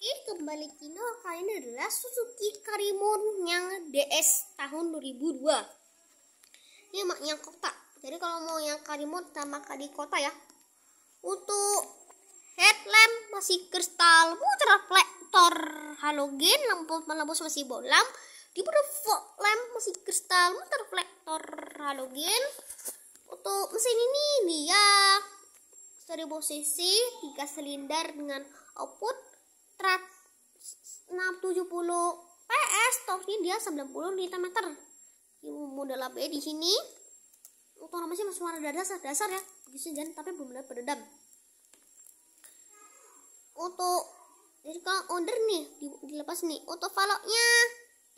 Oke, kembali Kino. Kali ini adalah Suzuki Karimun yang DS tahun 2002. Ini yang kota. Jadi kalau mau yang Karimun sama kali kota ya. Untuk headlamp masih kristal, muter reflektor halogen, lampu penembus masih bolam. Di fog lamp masih kristal, muter reflektor halogen. Untuk mesin ini ini ya 1000 cc, 3 silinder dengan output 670 PS torsinya dia 90 Nm model AB di sini otonomasi masih warna dasar dasar ya bisa jalan tapi belum ada berdedam untuk jadi kalau onder nih dilepas nih untuk valoknya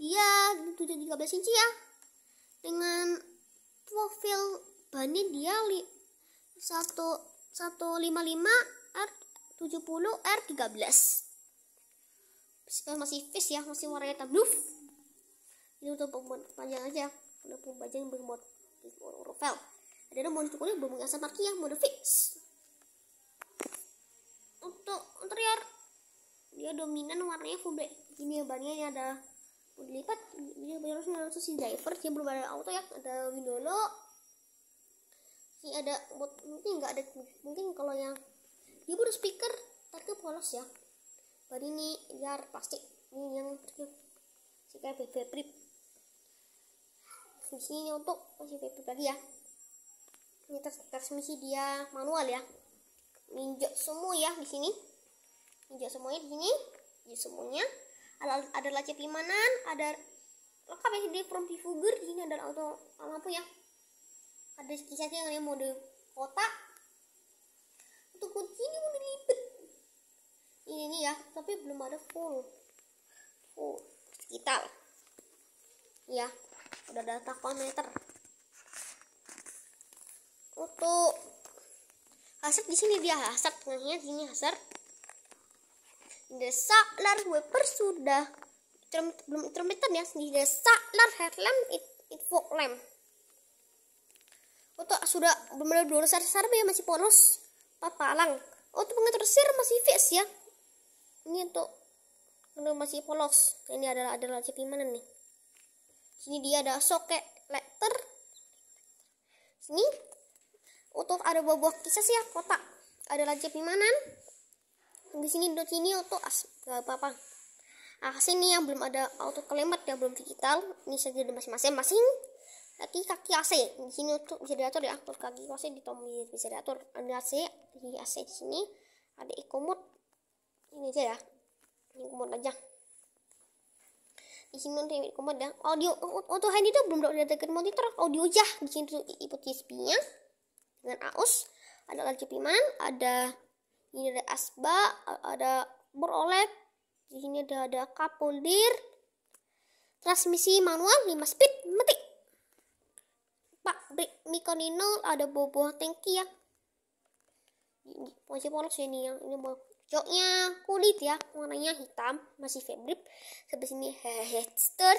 dia 7 13 inci ya dengan profil bani dia 1 155 R70 R13 sekarang masih fish ya masih warna hitam ini untuk pembuat panjang aja untuk yang bermod rovel ada yang mau kulit belum mengasah marki yang mode fix untuk interior dia dominan warnanya full black ini ya bannya ini ada mau lipat ini harusnya langsung si driver dia belum ada auto ya ada window lock ini ada mungkin nggak ada mungkin kalau yang dia baru speaker tapi polos ya ini liar ya, pasti ini yang jika bebek prip di sini untuk masih bebek lagi ya ini transmisi dia manual ya minjok semua ya di sini minjok semuanya di sini Di semuanya ada ada laci pimanan ada lengkap ya di from figure di sini ada auto lampu ya ada kisahnya yang mode kotak untuk kunci ini ini nih ya tapi belum ada full full sekitar ya udah data takometer untuk hasrat di sini dia hasrat tengahnya sini hasrat desa lar wiper sudah Trum, belum intermittent ya di desa lar headlamp it, it fog lamp untuk sudah belum ada dua ya masih polos papa alang. untuk pengatur sir masih fix ya ini untuk masih polos ini adalah adalah mana nih sini dia ada soket letter sini untuk ada buah-buah kisah sih ya kotak ada lancip mana? di sini untuk sini untuk as gak apa-apa ah sini yang belum ada auto kelemat yang belum digital ini saja di masing-masing masing kaki kaki AC di sini untuk bisa diatur ya kaki AC di tombol bisa diatur ada AC di AC di sini ada ekomod ini aja ya ini komod aja di sini nanti komod ya audio oh, oh, untuk hand itu belum diadakan monitor audio aja di sini input USB-nya dengan aus. ada lagi piman ada ini ada asba ada borolek di sini ada ada kapolir transmisi manual 5 speed metik pak Mikonino ada bobo tangki ya ini masih polos ya ini yang ini mau joknya kulit ya warnanya hitam masih fabric sampai sini headster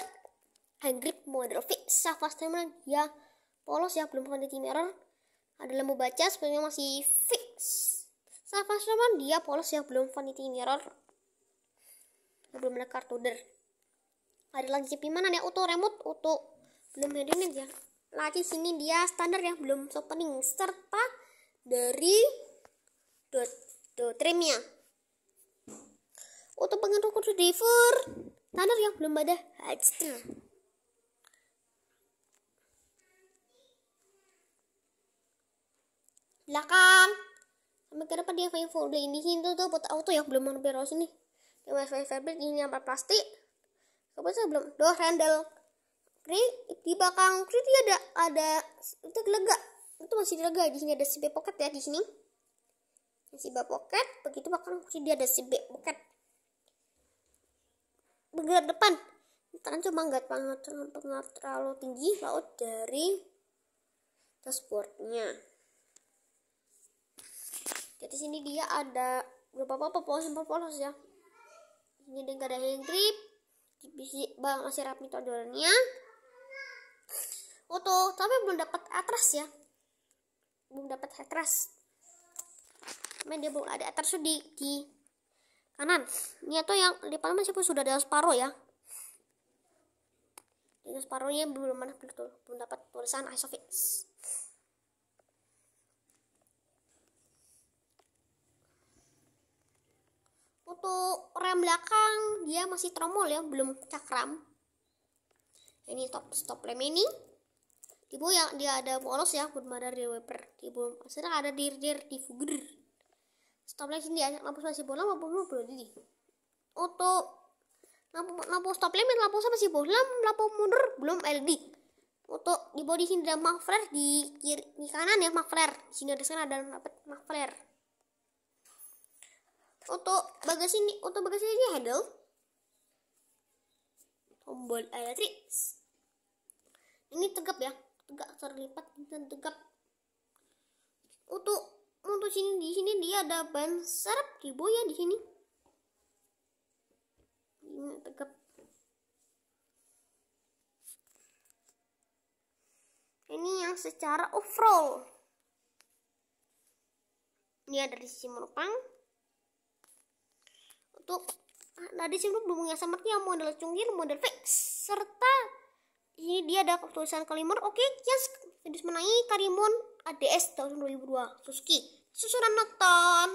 model fit Safas teman ya polos ya belum pernah mirror ada lembu baca sebenarnya masih fix Safas teman dia polos ya belum vanity mirror belum ada kartu der ada lagi CP mana ya auto remote auto belum heading ya lagi sini dia standar ya belum opening serta dari dot dot trimnya untuk pengaruh kudu driver, tanner yang belum ada hajatnya belakang sampai ke depan dia kayak udah ini sini gitu tuh buat auto yang belum monopiros ini yang wifi fabric ini yang plastik sih belum doh, handle kri di belakang kri dia ada ada itu lega itu masih lega di sini ada b pocket ya di sini si pocket begitu belakang kri dia ada b pocket bergerak depan tangan cuma nggak pengaruh terlalu tinggi laut dari dashboardnya jadi sini dia ada beberapa apa polos polos ya ini dia nggak ada hand grip bang masih rapi tonjolnya foto oh, tapi belum dapat atras ya belum dapat atras main dia belum ada atras di, di kanan ini atau yang di depan pun sudah ada separuh ya ini separuhnya belum mana betul belum dapat tulisan isofix untuk rem belakang dia masih tromol ya belum cakram ini top stop rem ini ibu yang dia ada bolos ya belum ada di wiper ibu sedang ada di di di fuger stop sini ya lampu spasi lampu maupun belum diri untuk lampu lampu stop limit lampu spasi bola lampu mundur belum LED untuk di body sini ada muffler di kiri di kanan ya muffler di sini ada sana ada muffler, untuk bagasi ini untuk bagasi ini handle tombol elektrik, ini tegap ya tegak terlipat dan tegap untuk untuk sini di sini dia ada ban serep di ya di sini ini tegap ini yang secara overall ini ada di sisi merupang untuk nah di sini belum sama yang model cungkir model fix serta ini dia ada tulisan kalimur oke okay, yes jadi menangi Karimun ADS tahun 2002 Suzuki susuran nonton.